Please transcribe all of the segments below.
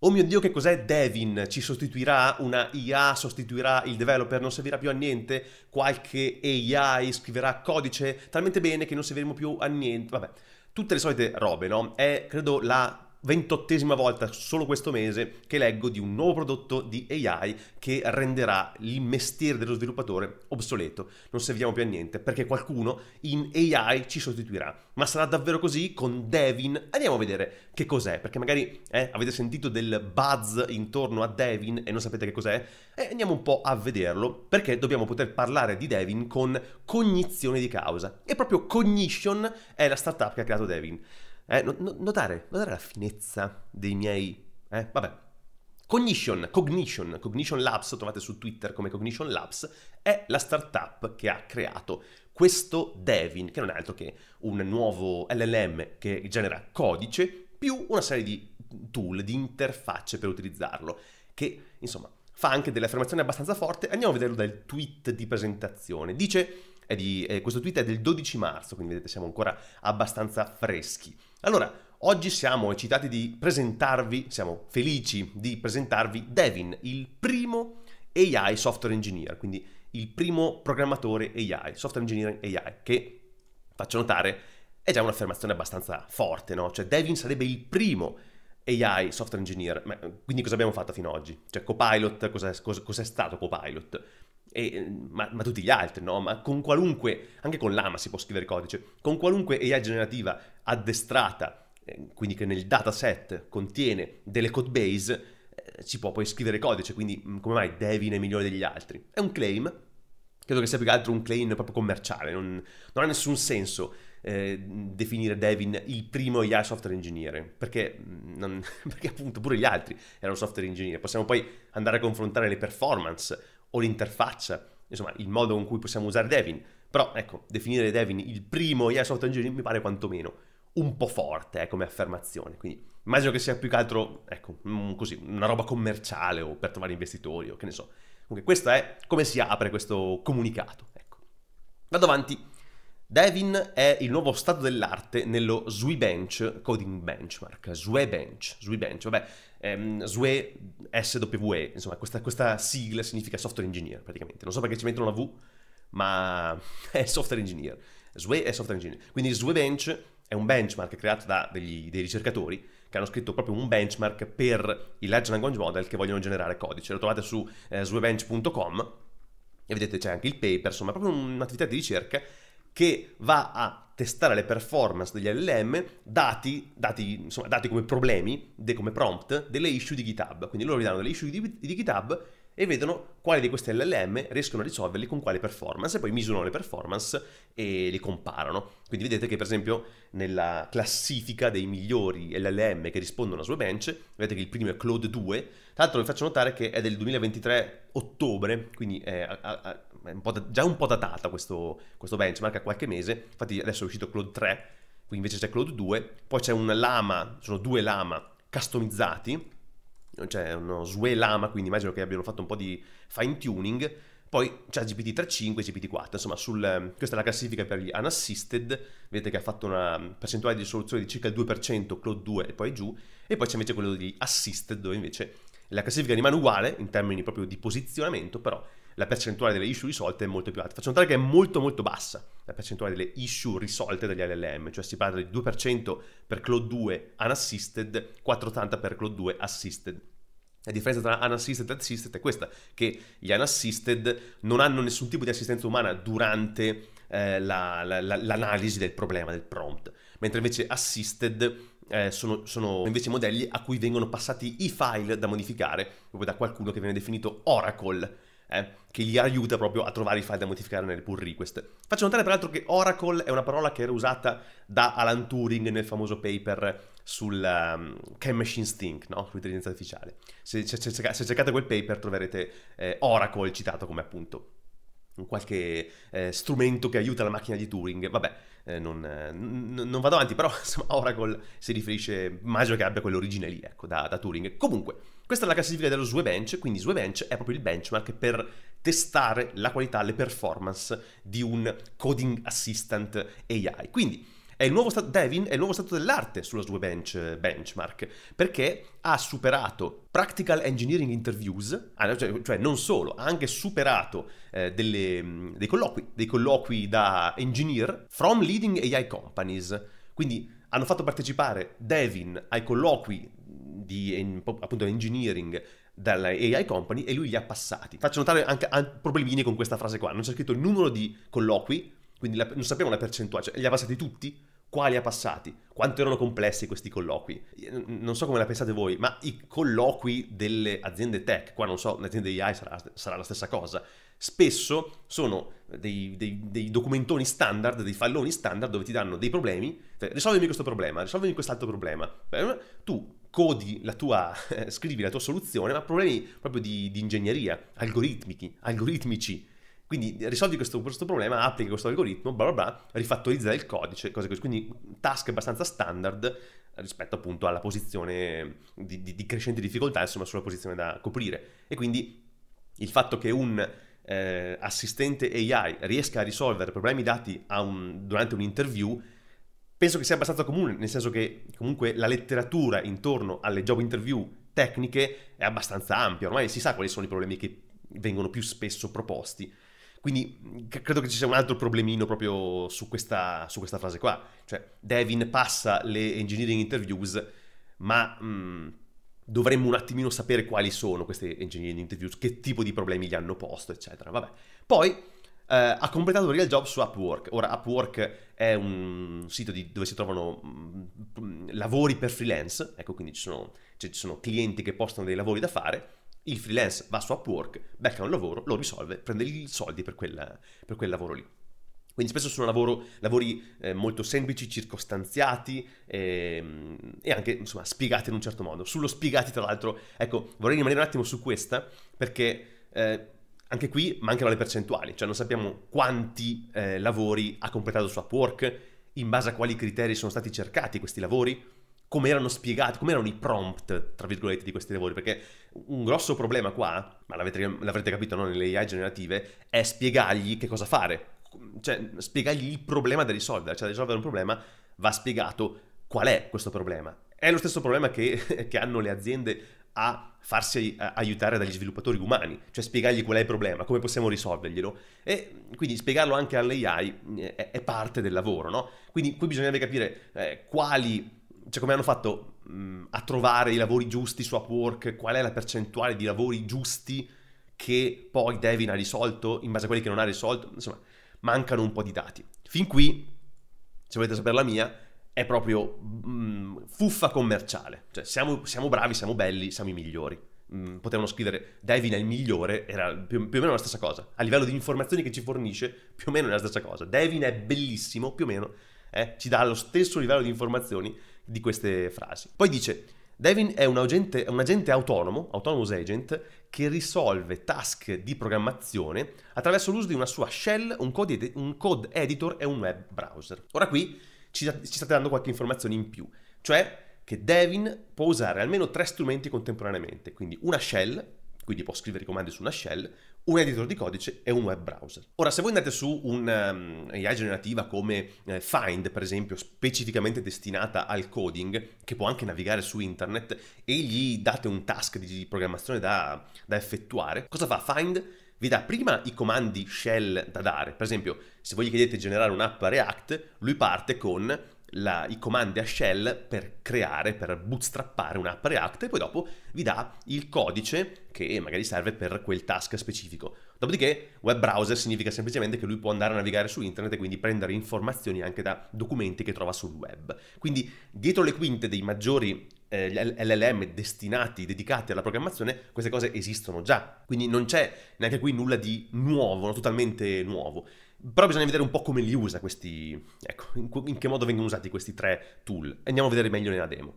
Oh mio Dio, che cos'è Devin? Ci sostituirà una IA, sostituirà il developer, non servirà più a niente? Qualche AI scriverà codice talmente bene che non serviremo più a niente? Vabbè, tutte le solite robe, no? È, credo, la ventottesima volta solo questo mese che leggo di un nuovo prodotto di AI che renderà il mestiere dello sviluppatore obsoleto. Non serviamo più a niente perché qualcuno in AI ci sostituirà. Ma sarà davvero così con Devin? Andiamo a vedere che cos'è, perché magari eh, avete sentito del buzz intorno a Devin e non sapete che cos'è. E eh, andiamo un po' a vederlo perché dobbiamo poter parlare di Devin con cognizione di causa. E proprio Cognition è la startup che ha creato Devin. Eh, notare, notare, la finezza dei miei... Eh, vabbè. Cognition, Cognition, Cognition Labs, lo trovate su Twitter come Cognition Labs, è la startup che ha creato questo Devin, che non è altro che un nuovo LLM che genera codice più una serie di tool, di interfacce per utilizzarlo, che insomma fa anche delle affermazioni abbastanza forti. Andiamo a vederlo dal tweet di presentazione. Dice, di, eh, questo tweet è del 12 marzo, quindi vedete siamo ancora abbastanza freschi. Allora, oggi siamo eccitati di presentarvi, siamo felici di presentarvi Devin, il primo AI software engineer, quindi il primo programmatore AI, software engineering AI, che faccio notare è già un'affermazione abbastanza forte, no? Cioè Devin sarebbe il primo AI software engineer, ma eh, quindi cosa abbiamo fatto fino ad oggi? Cioè Copilot, cos'è, cos'è stato Copilot? e, ma, ma, tutti gli altri, no? Ma con qualunque, anche con l'AMA si può scrivere codice, con qualunque AI generativa addestrata, eh, quindi che nel dataset contiene delle code base, eh, si può poi scrivere codice, quindi mm, come mai Devin è migliore degli altri? È un claim, credo che sia più che altro un claim proprio commerciale, non, non ha nessun senso eh, definire Devin il primo AI software engineer, perché, mm, non, perché appunto pure gli altri erano software engineer, possiamo poi andare a confrontare le performance o l'interfaccia, insomma il modo con cui possiamo usare Devin. Però ecco, definire Devin il primo AI software engineer mi pare quantomeno un po' forte eh, come affermazione. Quindi immagino che sia più che altro, ecco, mm, così, una roba commerciale o per trovare investitori o che ne so. Comunque, questo è come si apre questo comunicato. Ecco. Vado avanti Devin è il nuovo stato dell'arte nello SWE Bench Coding Benchmark, SWE Bench, SWE Bench, vabbè, ehm, SWE SWE, insomma questa, questa, sigla significa software engineer praticamente, non so perché ci mettono la V, ma è software engineer, SWE è software engineer, quindi SWE Bench è un benchmark creato da degli, dei ricercatori che hanno scritto proprio un benchmark per i large language model che vogliono generare codice, lo trovate su eh, swebench.com e vedete c'è anche il paper, insomma è proprio un'attività di ricerca che va a testare le performance degli LLM dati, dati, insomma, dati come problemi, de, come prompt, delle issue di GitHub. Quindi loro vi danno delle issue di, di GitHub e vedono quali di queste LLM riescono a risolverli con quale performance e poi misurano le performance e li comparano. Quindi vedete che per esempio nella classifica dei migliori LLM che rispondono a Swebench, vedete che il primo è Claude 2, tra l'altro vi faccio notare che è del 2023 ottobre, quindi è a, a, un da, già un po' datata questo, questo benchmark a qualche mese, infatti adesso è uscito Cloud 3, qui invece c'è Cloud 2, poi c'è un lama, sono due lama customizzati, cioè uno SWE lama, quindi immagino che abbiano fatto un po' di fine tuning, poi c'è GPT 3.5 e GPT 4, insomma sul, questa è la classifica per gli unassisted, vedete che ha fatto una percentuale di risoluzione di circa il 2%, Cloud 2 e poi giù, e poi c'è invece quello degli assisted dove invece la classifica rimane uguale in termini proprio di posizionamento, però la percentuale delle issue risolte è molto più alta. Faccio notare che è molto molto bassa la percentuale delle issue risolte dagli LLM, cioè si parla del 2% per Cloud 2 unassisted, 480 per Cloud 2 assisted. La differenza tra unassisted e assisted è questa, che gli unassisted non hanno nessun tipo di assistenza umana durante eh, la, la, la, l'analisi del problema, del prompt, mentre invece assisted eh, sono, sono, invece modelli a cui vengono passati i file da modificare, proprio da qualcuno che viene definito Oracle, eh, che gli aiuta proprio a trovare i file da modificare nelle pull request. Faccio notare peraltro che Oracle è una parola che era usata da Alan Turing nel famoso paper sul um, ehm, Can Machines Think, no? sull'intelligenza artificiale. Se, se, se, cercate quel paper troverete eh, Oracle citato come appunto qualche eh, strumento che aiuta la macchina di Turing. Vabbè, eh, non, eh, non, vado avanti, però insomma, Oracle si riferisce, immagino che abbia quell'origine lì, ecco, da, da Turing. Comunque, questa è la classifica dello Sue Bench, quindi Sue Bench è proprio il benchmark per testare la qualità, le performance di un coding assistant AI. Quindi è stato, Devin è il nuovo stato dell'arte sulla Sue Bench eh, benchmark, perché ha superato practical engineering interviews, ah, cioè, cioè non solo, ha anche superato eh, delle, mm, dei, colloqui, dei colloqui da engineer from leading AI companies. Quindi hanno fatto partecipare Devin ai colloqui di in, appunto engineering dalla AI Company e lui li ha passati. Faccio notare anche problemini con questa frase qua, non c'è scritto il numero di colloqui, quindi la, non sappiamo la percentuale, cioè li ha passati tutti, quali ha passati, quanto erano complessi questi colloqui. Non so come la pensate voi, ma i colloqui delle aziende tech, qua non so, l'azienda AI sarà, sarà la stessa cosa, spesso sono dei, dei, dei, documentoni standard, dei falloni standard dove ti danno dei problemi, cioè, risolvimi questo problema, risolvimi quest'altro problema. Tu codi la tua, scrivi la tua soluzione, ma problemi proprio di, di ingegneria, algoritmici, algoritmici. Quindi risolvi questo, questo, problema, applichi questo algoritmo, bla bla bla, rifattorizza il codice, cose così. Quindi task abbastanza standard eh, rispetto appunto alla posizione di, di, di crescente difficoltà, insomma sulla posizione da coprire. E quindi il fatto che un eh, assistente AI riesca a risolvere problemi dati un, durante un'interview penso che sia abbastanza comune, nel senso che comunque la letteratura intorno alle job interview tecniche è abbastanza ampia, ormai si sa quali sono i problemi che vengono più spesso proposti. Quindi mm, credo che ci sia un altro problemino proprio su questa, su questa frase qua. Cioè, Devin passa le engineering interviews, ma mh, mm, dovremmo un attimino sapere quali sono queste engineering interviews, che tipo di problemi gli hanno posto, eccetera. Vabbè. Poi Uh, ha completato un real job su Upwork. Ora, Upwork è un sito di, dove si trovano mh, mm, mm, lavori per freelance, ecco, quindi ci sono, cioè, ci sono, clienti che postano dei lavori da fare. Il freelance va su Upwork, becca un lavoro, lo risolve, prende i soldi per, quella, per, quel lavoro lì. Quindi spesso sono lavoro, lavori eh, molto semplici, circostanziati eh, e anche insomma, spiegati in un certo modo. Sullo spiegati, tra l'altro, ecco, vorrei rimanere un attimo su questa perché eh, anche qui mancano le percentuali, cioè non sappiamo quanti eh, lavori ha completato su Upwork, in base a quali criteri sono stati cercati questi lavori, come erano spiegati, come erano i prompt, tra virgolette, di questi lavori, perché un grosso problema qua, ma l'avete, l'avrete capito no? nelle AI generative, è spiegargli che cosa fare, cioè spiegargli il problema da risolvere, cioè da risolvere un problema va spiegato qual è questo problema. È lo stesso problema che, che hanno le aziende a farsi eh, aiutare dagli sviluppatori umani, cioè spiegargli qual è il problema, come possiamo risolverglielo. E quindi spiegarlo anche all'AI eh, è, parte del lavoro, no? Quindi qui bisognerebbe capire eh, quali, cioè come hanno fatto mh, mm, a trovare i lavori giusti su Upwork, qual è la percentuale di lavori giusti che poi Devin ha risolto in base a quelli che non ha risolto, insomma, mancano un po' di dati. Fin qui, se volete sapere la mia, è proprio mm, fuffa commerciale. Cioè, siamo, siamo, bravi, siamo belli, siamo i migliori. Mm, potevano scrivere Devin è il migliore, era più, più, o meno la stessa cosa. A livello di informazioni che ci fornisce, più o meno è la stessa cosa. Devin è bellissimo, più o meno, eh, ci dà lo stesso livello di informazioni di queste frasi. Poi dice, Devin è un agente, un agente autonomo, autonomous agent, che risolve task di programmazione attraverso l'uso di una sua shell, un code, ed- un code editor e un web browser. Ora qui ci, ci state dando qualche informazione in più, cioè che Devin può usare almeno tre strumenti contemporaneamente, quindi una shell, quindi può scrivere i comandi su una shell, un editor di codice e un web browser. Ora, se voi andate su un'AI ehm, um, generativa come eh, Find, per esempio, specificamente destinata al coding, che può anche navigare su internet, e gli date un task di programmazione da, da effettuare, cosa fa Find? vi dà prima i comandi shell da dare. Per esempio, se voi gli chiedete di generare un'app React, lui parte con la, i comandi a shell per creare, per bootstrappare un'app React e poi dopo vi dà il codice che magari serve per quel task specifico. Dopodiché web browser significa semplicemente che lui può andare a navigare su internet e quindi prendere informazioni anche da documenti che trova sul web. Quindi dietro le quinte dei maggiori eh, LLM destinati, dedicati alla programmazione, queste cose esistono già. Quindi non c'è neanche qui nulla di nuovo, no? totalmente nuovo. Però bisogna vedere un po' come li usa questi, ecco, in, che modo vengono usati questi tre tool. Andiamo a vedere meglio nella demo.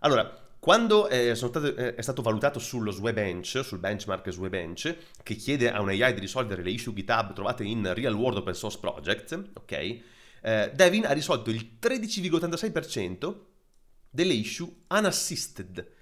Allora, quando eh, stato, eh, è stato valutato sullo Swebench, sul benchmark Swebench, che chiede a un AI di risolvere le issue GitHub trovate in Real World Open Source Project, ok? Eh, Devin ha risolto il 13,86% delle issue unassisted,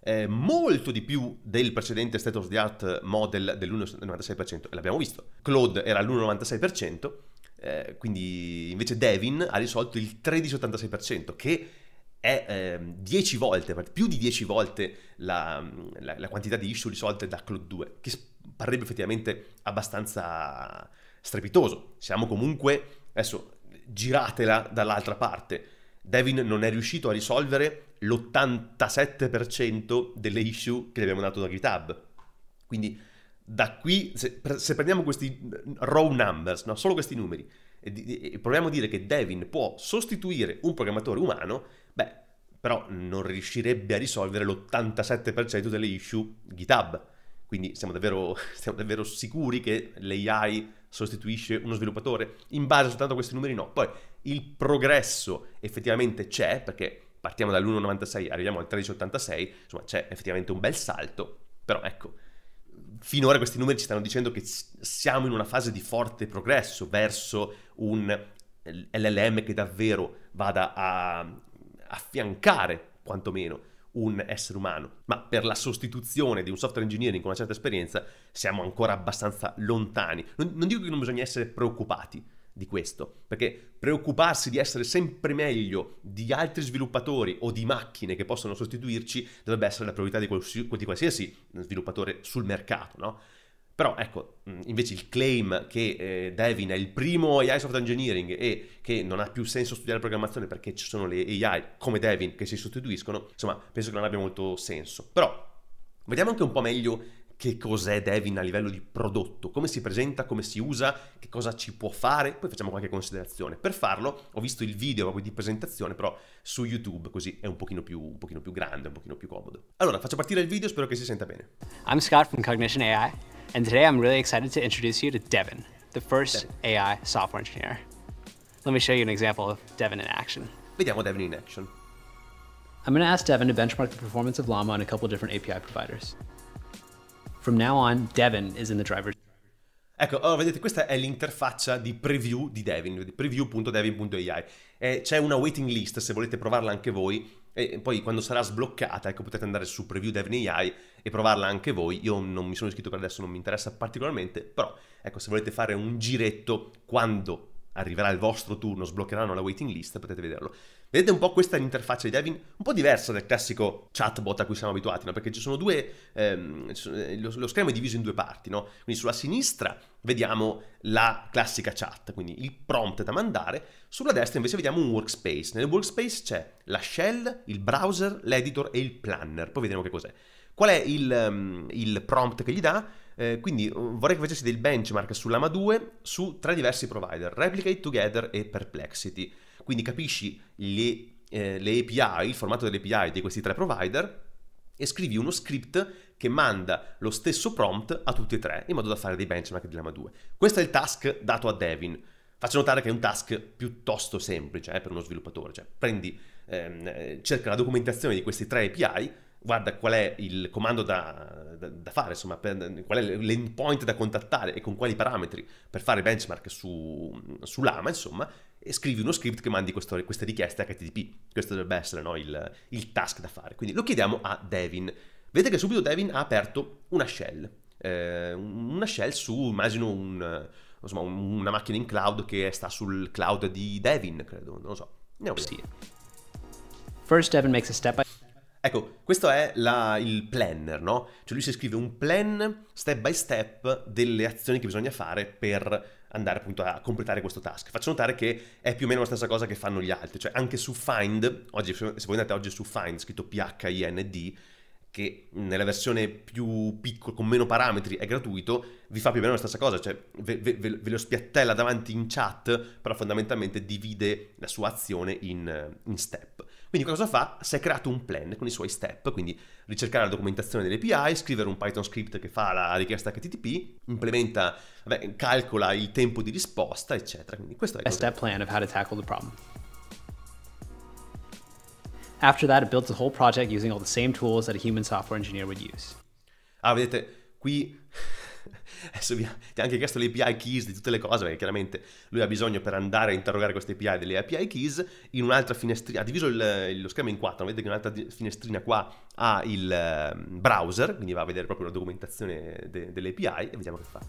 eh, molto di più del precedente state of the art model dell'1,96%, e l'abbiamo visto. Claude era all'1,96%, eh, quindi invece Devin ha risolto il 13,86%, che è 10 ehm, volte, più di 10 volte la, la, la, quantità di issue risolte da Claude 2, che parrebbe effettivamente abbastanza strepitoso. Siamo comunque, adesso giratela dall'altra parte, Devin non è riuscito a risolvere l'87% delle issue che gli abbiamo dato da GitHub. Quindi da qui, se, se prendiamo questi raw numbers, no, solo questi numeri, e, e, proviamo a dire che Devin può sostituire un programmatore umano, beh, però non riuscirebbe a risolvere l'87% delle issue GitHub. Quindi siamo davvero, siamo davvero sicuri che l'AI sostituisce uno sviluppatore? In base soltanto a questi numeri no. Poi il progresso effettivamente c'è, perché partiamo dall'1,96, arriviamo al 13,86, insomma c'è effettivamente un bel salto, però ecco, finora questi numeri ci stanno dicendo che siamo in una fase di forte progresso verso un LLM che davvero vada a affiancare quantomeno un essere umano. Ma per la sostituzione di un software engineering con una certa esperienza siamo ancora abbastanza lontani. Non, non dico che non bisogna essere preoccupati di questo, perché preoccuparsi di essere sempre meglio di altri sviluppatori o di macchine che possono sostituirci dovrebbe essere la priorità di, qualsi, di qualsiasi sviluppatore sul mercato, no? Però ecco, mm, invece il claim che eh, Devin è il primo AI software engineering e che non ha più senso studiare programmazione perché ci sono le AI come Devin che si sostituiscono, insomma, penso che non abbia molto senso. Però vediamo anche un po' meglio che cos'è Devin a livello di prodotto, come si presenta, come si usa, che cosa ci può fare, poi facciamo qualche considerazione. Per farlo ho visto il video proprio di presentazione però su YouTube, così è un pochino più, un pochino più grande, un pochino più comodo. Allora, faccio partire il video, spero che si senta bene. I'm Scott from Cognition AI. And today I'm really excited to introduce you to Devin, the first Devin. AI software engineer. Let me show you an example of Devin in action. Vediamo Devin in action. I'm gonna ask Devin to benchmark the performance of Llama on a couple different API providers. From now on, Devin is in the driver's Ecco, allora vedete, questa è l'interfaccia di preview di Devin, preview.devin.ai. eh, c'è una waiting list se volete provarla anche voi e poi quando sarà sbloccata, ecco, potete andare su Preview Devne AI e provarla anche voi. Io non mi sono iscritto per adesso, non mi interessa particolarmente, però ecco, se volete fare un giretto quando arriverà il vostro turno, sbloccheranno la waiting list, potete vederlo. Vedete un po' questa interfaccia di Devin, un po' diversa dal classico chatbot a cui siamo abituati, no? perché ci sono due, ehm, eh, lo, schermo è diviso in due parti, no? quindi sulla sinistra vediamo la classica chat, quindi il prompt da mandare, sulla destra invece vediamo un workspace, nel workspace c'è la shell, il browser, l'editor e il planner, poi vedremo che cos'è. Qual è il, um, il prompt che gli dà? Eh, quindi uh, vorrei che facessi del benchmark sull'AMA2 su tre diversi provider, Replicate, Together e Perplexity. Quindi capisci le, eh, le API, il formato delle API di questi tre provider e scrivi uno script che manda lo stesso prompt a tutti e tre in modo da fare dei benchmark di Lama 2. Questo è il task dato a Devin. Faccio notare che è un task piuttosto semplice eh, per uno sviluppatore, cioè prendi, ehm, eh, cerca la documentazione di questi tre API, guarda qual è il comando da, da, da fare, insomma, per, qual è l'endpoint da contattare e con quali parametri per fare benchmark su, su Lama, insomma, e scrivi uno script che mandi questo, questa richiesta a HTTP. Questo dovrebbe essere no, il, il, task da fare. Quindi lo chiediamo a Devin. Vedete che subito Devin ha aperto una shell. Eh, una shell su, immagino, un, insomma, una macchina in cloud che sta sul cloud di Devin, credo. Non lo so. Ne ho vedere. First Devin makes a step by Ecco, questo è la, il planner, no? Cioè lui si scrive un plan step by step delle azioni che bisogna fare per andare appunto a completare questo task. Faccio notare che è più o meno la stessa cosa che fanno gli altri, cioè anche su Find, oggi, se voi andate oggi su Find, scritto P-H-I-N-D, che nella versione più piccola, con meno parametri, è gratuito, vi fa più o meno la stessa cosa, cioè ve, ve, ve lo spiattella davanti in chat, però fondamentalmente divide la sua azione in, in step. Quindi cosa fa? Si è creato un plan con i suoi step, quindi ricercare la documentazione dell'API, scrivere un Python script che fa la richiesta HTTP, implementa, vabbè, calcola il tempo di risposta, eccetera. Quindi questo è... il step plan of how to tackle the problem. After that, it builds the whole project using all the same tools that a human software engineer would use. Ah, vedete, qui adesso vi ha anche chiesto le API keys di tutte le cose, perché chiaramente lui ha bisogno per andare a interrogare queste API delle API keys in un'altra finestrina, ha diviso il, lo schema in quattro, vedete che un'altra finestrina qua ha il ehm, browser, quindi va a vedere proprio la documentazione de, delle API e vediamo che fa.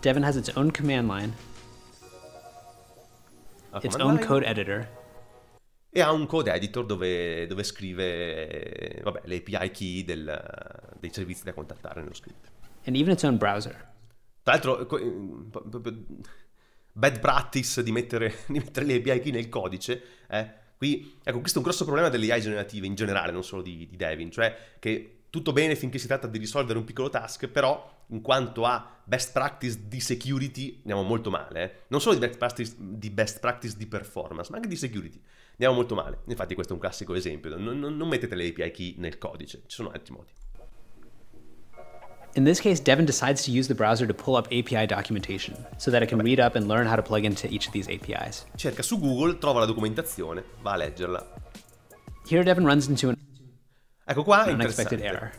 Devin has its own command line, its own line. code editor e ha un code editor dove, dove scrive vabbè, le API key del, dei servizi da contattare nello script and even its own browser. Tra l'altro, eh, mm, bad practice di mettere, di mettere le API key nel codice. Eh? Qui, ecco, questo è un grosso problema delle AI generative in generale, non solo di, di Devin, cioè che tutto bene finché si tratta di risolvere un piccolo task, però in quanto a best practice di security andiamo molto male. Eh? Non solo di best, practice, di best, practice, di performance, ma anche di security. Andiamo molto male. Infatti questo è un classico esempio. Non, non, non mettete le API key nel codice, ci sono altri modi. In this case, Devin decides to use the browser to pull up API documentation so that it can read up and learn how to plug into each of these APIs. Cerca su Google, trova la documentazione, va a leggerla. Here Devin runs into an Ecco qua è unexpected error.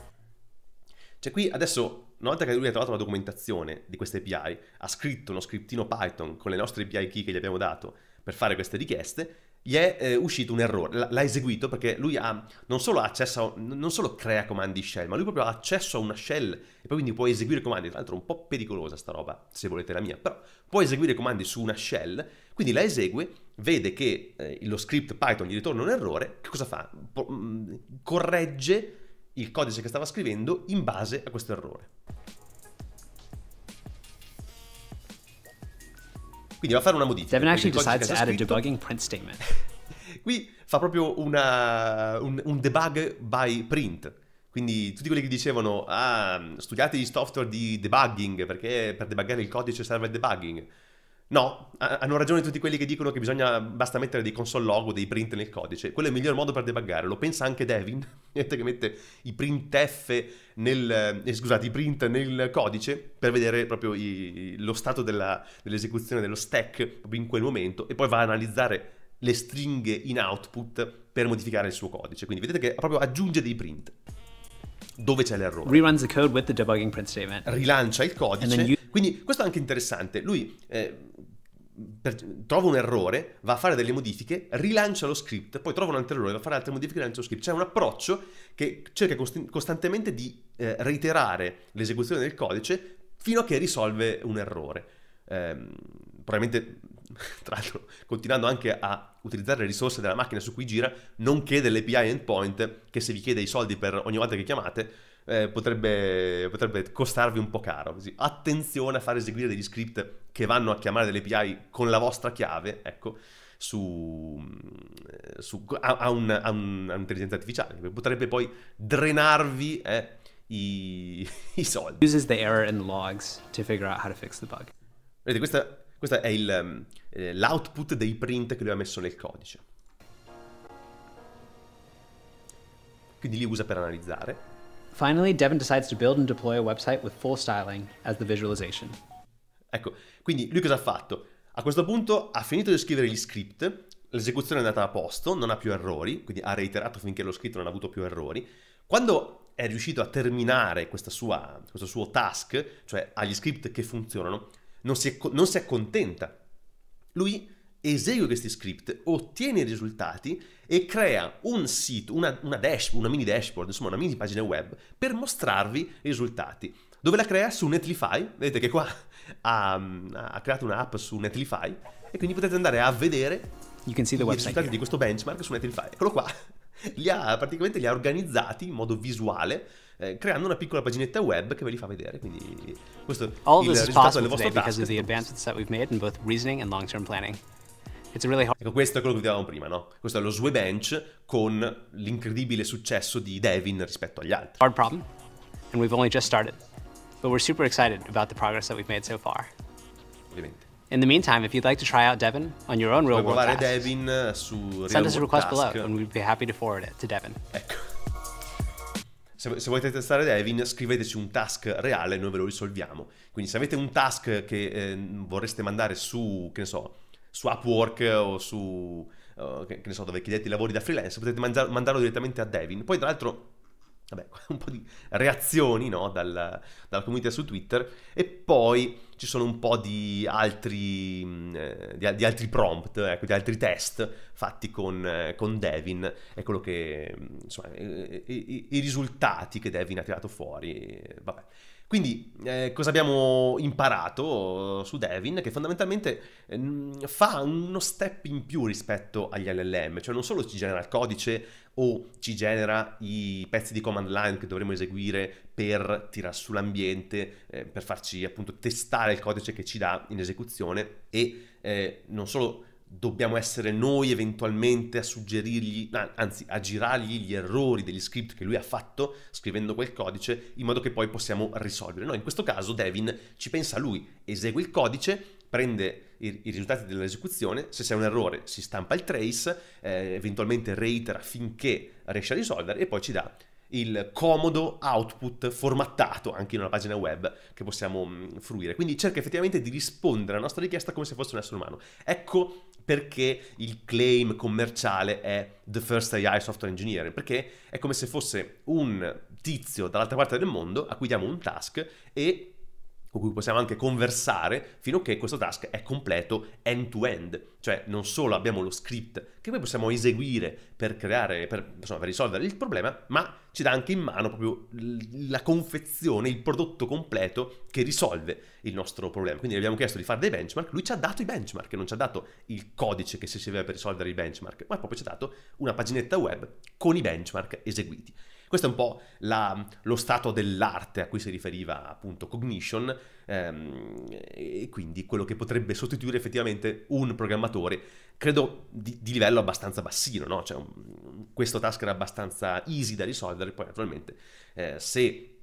Cioè qui adesso, una volta che lui ha trovato la documentazione di queste API, ha scritto uno scriptino Python con le nostre API key che gli abbiamo dato per fare queste richieste, gli è eh, uscito un errore, l'ha eseguito perché lui ha, non solo, accesso, non solo crea comandi shell, ma lui proprio ha accesso a una shell e poi quindi può eseguire comandi, tra l'altro un po' pericolosa sta roba, se volete la mia, però può eseguire comandi su una shell, quindi la esegue, vede che eh, lo script Python gli ritorna un errore, che cosa fa? Po- mm, corregge il codice che stava scrivendo in base a questo errore. Quindi va a fare una modifica. Devin actually decides to add a debugging print statement. Qui fa proprio una, un, un debug by print. Quindi tutti quelli che dicevano, ah, studiate gli software di debugging, perché per debuggare il codice serve il debugging. No, hanno ragione tutti quelli che dicono che bisogna, basta mettere dei console log o dei print nel codice. Quello è il miglior modo per debuggare, lo pensa anche Devin, che mette i printf nel, eh, scusate, i print nel codice per vedere proprio i, lo stato della, dell'esecuzione dello stack in quel momento e poi va a analizzare le stringhe in output per modificare il suo codice. Quindi vedete che proprio aggiunge dei print dove c'è l'errore. Reruns the code with the debugging print statement. Rilancia il codice. You... Quindi questo è anche interessante. Lui eh, per, trova un errore, va a fare delle modifiche, rilancia lo script, poi trova un altro errore, va a fare altre modifiche, rilancia lo script. C'è un approccio che cerca cost- costantemente di eh, reiterare l'esecuzione del codice fino a che risolve un errore. Ehm, probabilmente, tra l'altro, continuando anche a utilizzare le risorse della macchina su cui gira, nonché dell'API endpoint, che se vi chiede i soldi per ogni volta che chiamate, eh, potrebbe, potrebbe, costarvi un po' caro. Così. Attenzione a far eseguire degli script che vanno a chiamare delle API con la vostra chiave, ecco, su, mm, su, a, a, un, a, un, a, un'intelligenza artificiale, che potrebbe poi drenarvi eh, i, i, soldi. Uses the error and logs to figure out how to fix the bug. Vedete, questo questa è il, eh, l'output dei print che lui ha messo nel codice. Quindi li usa per analizzare. Finally, Devin decides to build and deploy a website with full styling as the visualization. Ecco, quindi lui cosa ha fatto? A questo punto ha finito di scrivere gli script, l'esecuzione è andata a posto, non ha più errori, quindi ha reiterato finché l'ho scritto non ha avuto più errori. Quando è riuscito a terminare sua, questo suo task, cioè agli script che funzionano, non si, non si accontenta. Lui esegue questi script, ottiene i risultati e crea un sito, una, una, dash, una mini dashboard, insomma una mini pagina web per mostrarvi i risultati. Dove la crea? Su Netlify, vedete che qua ha, ha creato un'app su Netlify e quindi potete andare a vedere i risultati here. di questo benchmark su Netlify. Eccolo qua, li ha, praticamente li ha organizzati in modo visuale eh, creando una piccola paginetta web che ve li fa vedere quindi questo All è il risultato delle vostre task because of the advancements that we've made in both reasoning and long-term planning Ecco, questo è quello che vedevamo prima, no? Questo è lo Sue Bench con l'incredibile successo di Devin rispetto agli altri. Hard problem, and we've only just started. But we're super excited about the progress that we've made so far. Ovviamente. In the meantime, if you'd like to try out Devin on your own real world tasks, Devin su send us a request task. below and we'd be happy to forward it to Devin. Ecco. Se, se, volete testare Devin, scriveteci un task reale e noi ve lo risolviamo. Quindi se avete un task che eh, vorreste mandare su, che ne so, su Upwork o su, uh, che, che, ne so, dove chiedete i lavori da freelance, potete mangiar- mandarlo direttamente a Devin. Poi tra l'altro, vabbè, un po' di reazioni no, dalla, dalla comunità su Twitter e poi ci sono un po' di altri, mm, eh, di, di altri prompt, ecco, di altri test fatti con, eh, con Devin È quello che, mm, insomma, i, i, i risultati che Devin ha tirato fuori, vabbè. Quindi eh, cosa abbiamo imparato eh, su Devin? Che fondamentalmente eh, fa uno step in più rispetto agli LLM, cioè non solo ci genera il codice o ci genera i pezzi di command line che dovremo eseguire per tirar su l'ambiente, eh, per farci appunto testare il codice che ci dà in esecuzione e eh, non solo dobbiamo essere noi eventualmente a suggerirgli, anzi a girargli gli errori degli script che lui ha fatto scrivendo quel codice in modo che poi possiamo risolvere. No, in questo caso Devin ci pensa lui, esegue il codice, prende i, i risultati dell'esecuzione, se c'è un errore si stampa il trace, eh, eventualmente reitera finché riesce a risolvere e poi ci dà il comodo output formattato anche in una pagina web che possiamo mm, fruire. Quindi cerca effettivamente di rispondere alla nostra richiesta come se fosse un essere umano. Ecco perché il claim commerciale è The First AI Software Engineer, perché è come se fosse un tizio dall'altra parte del mondo a cui diamo un task e con cui possiamo anche conversare fino a che questo task è completo end-to-end, cioè non solo abbiamo lo script che poi possiamo eseguire per creare, per, insomma, per risolvere il problema, ma ci dà anche in mano proprio la confezione, il prodotto completo che risolve il nostro problema. Quindi gli abbiamo chiesto di fare dei benchmark, lui ci ha dato i benchmark, non ci ha dato il codice che si serviva per risolvere i benchmark, ma proprio ci ha dato una paginetta web con i benchmark eseguiti. Questo è un po' la, lo stato dell'arte a cui si riferiva appunto Cognition ehm, e quindi quello che potrebbe sostituire effettivamente un programmatore, credo di, di livello abbastanza bassino, no? cioè, un, questo task era abbastanza easy da risolvere, poi naturalmente eh, se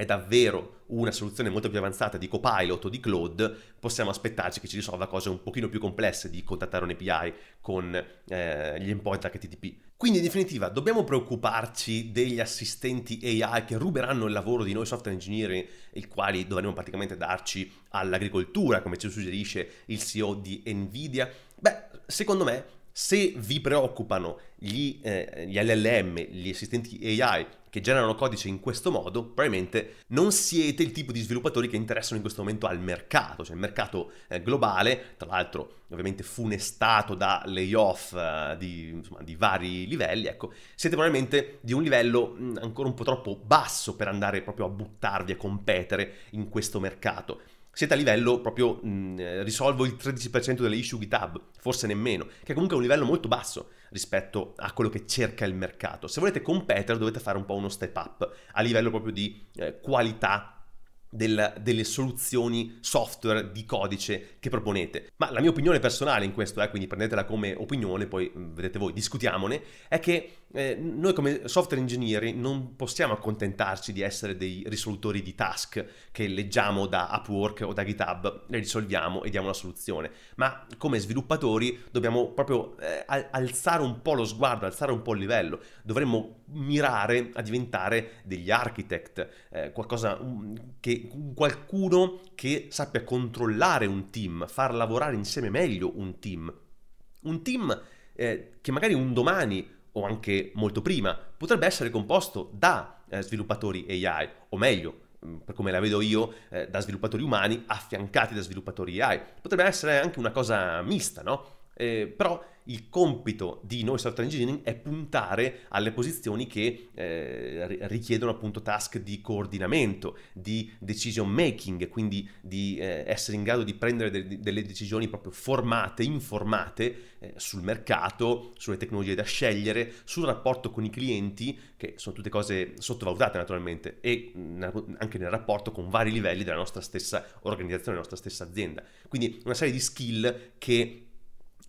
è davvero una soluzione molto più avanzata di Copilot o di Cloud, possiamo aspettarci che ci risolva cose un pochino più complesse di contattare un API con eh, gli endpoint HTTP. Quindi in definitiva dobbiamo preoccuparci degli assistenti AI che ruberanno il lavoro di noi software engineering, i quali dovremmo praticamente darci all'agricoltura, come ci suggerisce il CEO di Nvidia? Beh, secondo me se vi preoccupano gli, eh, gli LLM, gli assistenti AI che generano codice in questo modo, probabilmente non siete il tipo di sviluppatori che interessano in questo momento al mercato, cioè il mercato eh, globale, tra l'altro ovviamente funestato da layoff eh, di, insomma, di, vari livelli, ecco, siete probabilmente di un livello mh, mm, ancora un po' troppo basso per andare proprio a buttarvi a competere in questo mercato siete a livello proprio mh, mm, eh, risolvo il 13% delle issue GitHub, forse nemmeno, che comunque è un livello molto basso rispetto a quello che cerca il mercato. Se volete competere dovete fare un po' uno step up a livello proprio di eh, qualità del, delle soluzioni software di codice che proponete. Ma la mia opinione personale in questo, eh, quindi prendetela come opinione, poi mm, vedete voi, discutiamone, è che eh, noi come software engineer non possiamo accontentarci di essere dei risolutori di task che leggiamo da Upwork o da GitHub, le risolviamo e diamo una soluzione, ma come sviluppatori dobbiamo proprio eh, alzare un po' lo sguardo, alzare un po' il livello, dovremmo mirare a diventare degli architect, eh, qualcosa mm, che qualcuno che sappia controllare un team, far lavorare insieme meglio un team. Un team eh, che magari un domani o anche molto prima potrebbe essere composto da eh, sviluppatori AI, o meglio, mm, per come la vedo io, eh, da sviluppatori umani affiancati da sviluppatori AI. Potrebbe essere anche una cosa mista, no? Eh, però il compito di noi software engineering è puntare alle posizioni che eh, richiedono appunto task di coordinamento, di decision making, quindi di eh, essere in grado di prendere de- delle decisioni proprio formate, informate eh, sul mercato, sulle tecnologie da scegliere, sul rapporto con i clienti, che sono tutte cose sottovalutate naturalmente, e mh, mm, anche nel rapporto con vari livelli della nostra stessa organizzazione, della nostra stessa azienda. Quindi una serie di skill che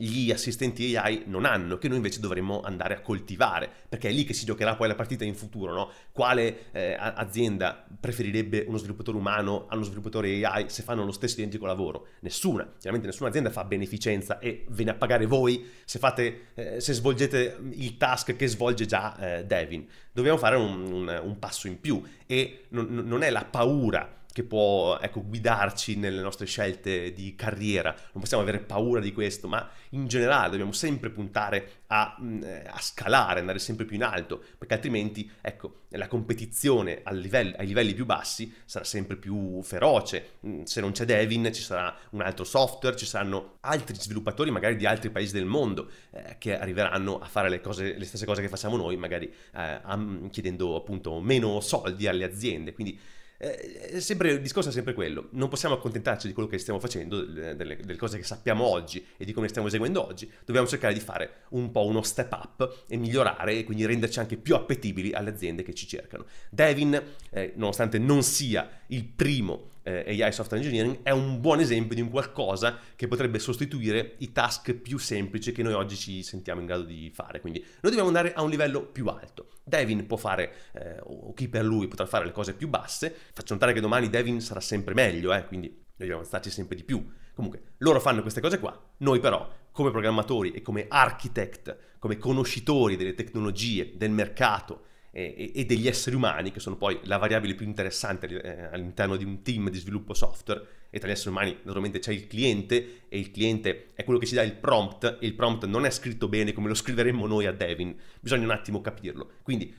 gli assistenti AI non hanno, che noi invece dovremmo andare a coltivare, perché è lì che si giocherà poi la partita in futuro, no? Quale eh, azienda preferirebbe uno sviluppatore umano a uno sviluppatore AI se fanno lo stesso identico lavoro? Nessuna, chiaramente nessuna azienda fa beneficenza e ve ne a pagare voi se, fate, eh, se svolgete il task che svolge già eh, Devin. Dobbiamo fare un, un, un passo in più e non, non è la paura che può ecco, guidarci nelle nostre scelte di carriera. Non possiamo avere paura di questo, ma in generale dobbiamo sempre puntare a, mm, eh, a scalare, andare sempre più in alto, perché altrimenti ecco, la competizione livello, ai livelli più bassi sarà sempre più feroce. Mm, se non c'è Devin ci sarà un altro software, ci saranno altri sviluppatori magari di altri paesi del mondo eh, che arriveranno a fare le, cose, le, stesse cose che facciamo noi, magari eh, chiedendo appunto meno soldi alle aziende. Quindi eh, eh, sempre, il discorso è sempre quello, non possiamo accontentarci di quello che stiamo facendo, eh, delle, delle, cose che sappiamo oggi e di come stiamo eseguendo oggi, dobbiamo cercare di fare un po' uno step up e migliorare e quindi renderci anche più appetibili alle aziende che ci cercano. Devin, eh, nonostante non sia il primo eh, AI Software Engineering è un buon esempio di un qualcosa che potrebbe sostituire i task più semplici che noi oggi ci sentiamo in grado di fare. Quindi noi dobbiamo andare a un livello più alto. Devin può fare, eh, o chi per lui potrà fare le cose più basse, faccio notare che domani Devin sarà sempre meglio, eh, quindi dobbiamo starci sempre di più. Comunque, loro fanno queste cose qua, noi però, come programmatori e come architect, come conoscitori delle tecnologie, del mercato, e, e degli esseri umani, che sono poi la variabile più interessante eh, all'interno di un team di sviluppo software, e tra gli esseri umani naturalmente c'è il cliente e il cliente è quello che ci dà il prompt e il prompt non è scritto bene come lo scriveremmo noi a Devin, bisogna un attimo capirlo. Quindi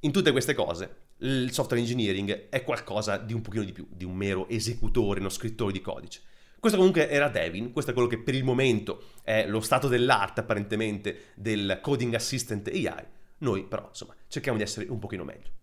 in tutte queste cose il software engineering è qualcosa di un pochino di più, di un mero esecutore, uno scrittore di codice. Questo comunque era Devin, questo è quello che per il momento è lo stato dell'arte apparentemente del coding assistant AI noi però, insomma, cerchiamo di essere un pochino meglio.